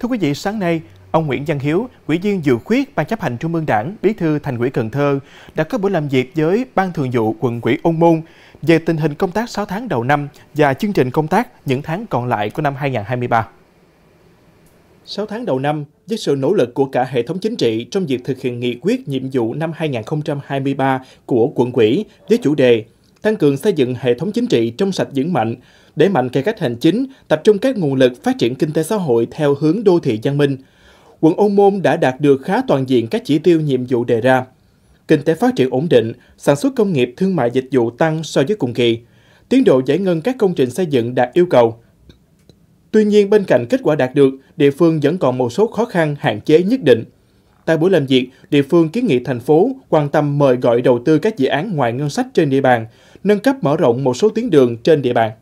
Thưa quý vị, sáng nay, ông Nguyễn Văn Hiếu, Ủy viên Dự khuyết Ban chấp hành Trung ương Đảng, Bí thư Thành ủy Cần Thơ đã có buổi làm việc với Ban Thường vụ quận ủy Ôn Môn về tình hình công tác 6 tháng đầu năm và chương trình công tác những tháng còn lại của năm 2023. 6 tháng đầu năm, với sự nỗ lực của cả hệ thống chính trị trong việc thực hiện nghị quyết nhiệm vụ năm 2023 của quận ủy với chủ đề tăng cường xây dựng hệ thống chính trị trong sạch vững mạnh, đẩy mạnh cải cách hành chính, tập trung các nguồn lực phát triển kinh tế xã hội theo hướng đô thị văn minh. Quận Ô Môn đã đạt được khá toàn diện các chỉ tiêu nhiệm vụ đề ra. Kinh tế phát triển ổn định, sản xuất công nghiệp thương mại dịch vụ tăng so với cùng kỳ. Tiến độ giải ngân các công trình xây dựng đạt yêu cầu. Tuy nhiên, bên cạnh kết quả đạt được, địa phương vẫn còn một số khó khăn hạn chế nhất định – Tại buổi làm việc, địa phương kiến nghị thành phố quan tâm mời gọi đầu tư các dự án ngoài ngân sách trên địa bàn, nâng cấp mở rộng một số tuyến đường trên địa bàn.